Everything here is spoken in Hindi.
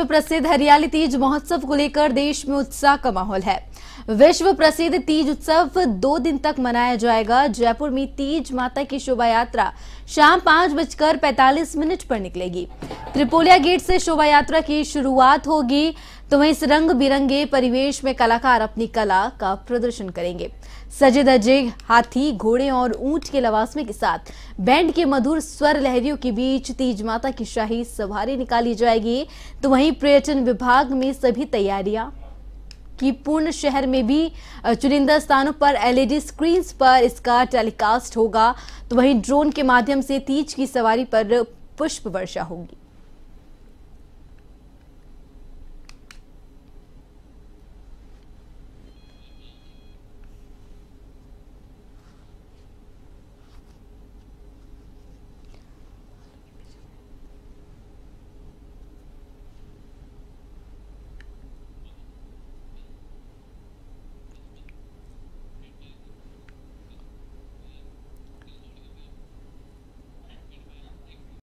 विश्व प्रसिद्ध हरियाली तीज महोत्सव को लेकर देश में उत्साह का माहौल है विश्व प्रसिद्ध तीज उत्सव दो दिन तक मनाया जाएगा जयपुर में तीज माता की शोभा यात्रा शाम पांच बजकर पैंतालीस मिनट पर निकलेगी त्रिपोलिया गेट से शोभा यात्रा की शुरुआत होगी तो वहीं इस रंग बिरंगे परिवेश में कलाकार अपनी कला का प्रदर्शन करेंगे सजे दजे हाथी घोड़े और ऊंट के लवासमे के साथ बैंड के मधुर स्वर लहरियों के बीच तीज माता की शाही सवारी निकाली जाएगी तो वहीं पर्यटन विभाग में सभी तैयारियां की पूर्ण शहर में भी चुनिंदा स्थानों पर एलईडी स्क्रीन पर इसका टेलीकास्ट होगा तो वहीं ड्रोन के माध्यम से तीज की सवारी पर पुष्प वर्षा होगी